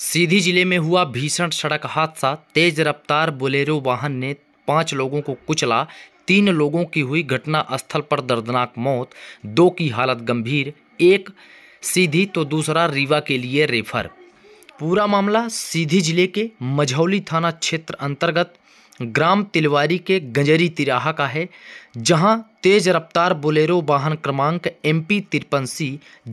सीधी जिले में हुआ भीषण सड़क हादसा तेज रफ्तार बोलेरो वाहन ने पाँच लोगों को कुचला तीन लोगों की हुई घटना स्थल पर दर्दनाक मौत दो की हालत गंभीर एक सीधी तो दूसरा रीवा के लिए रेफर पूरा मामला सीधी जिले के मझौली थाना क्षेत्र अंतर्गत ग्राम तिलवारी के गंजरी तिराहा का है जहां तेज रफ्तार बोलेरो वाहन क्रमांक एम पी तिरपन सी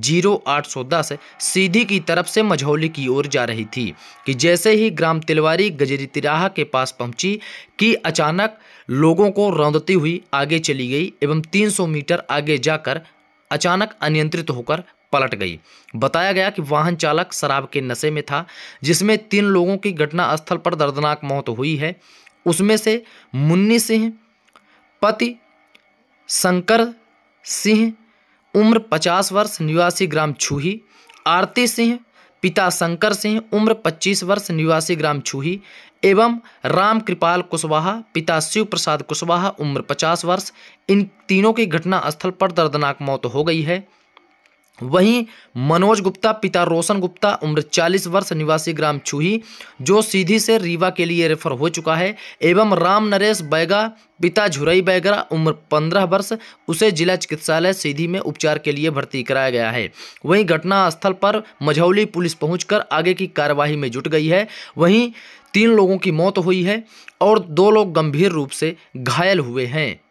जीरो आठ सौ दस सीधी की तरफ से मझौली की ओर जा रही थी कि जैसे ही ग्राम तिलवारी गजरी तिराहा के पास पहुंची कि अचानक लोगों को रौंदती हुई आगे चली गई एवं 300 मीटर आगे जाकर अचानक अनियंत्रित होकर पलट गई बताया गया कि वाहन चालक शराब के नशे में था जिसमें तीन लोगों की घटनास्थल पर दर्दनाक मौत हुई है उसमें से मुन्नी सिंह पति शंकर सिंह उम्र पचास वर्ष निवासी ग्राम छूही आरती सिंह पिता शंकर सिंह उम्र पच्चीस वर्ष निवासी ग्राम छूही एवं राम कृपाल कुशवाहा पिता शिव प्रसाद कुशवाहा उम्र पचास वर्ष इन तीनों की घटनास्थल पर दर्दनाक मौत हो गई है वहीं मनोज गुप्ता पिता रोशन गुप्ता उम्र 40 वर्ष निवासी ग्राम छूही जो सीधी से रीवा के लिए रेफर हो चुका है एवं राम नरेश बैगा पिता झुरई बैगरा उम्र 15 वर्ष उसे जिला चिकित्सालय सीधी में उपचार के लिए भर्ती कराया गया है वहीं घटना स्थल पर मझौली पुलिस पहुंचकर आगे की कार्यवाही में जुट गई है वहीं तीन लोगों की मौत हुई है और दो लोग गंभीर रूप से घायल हुए हैं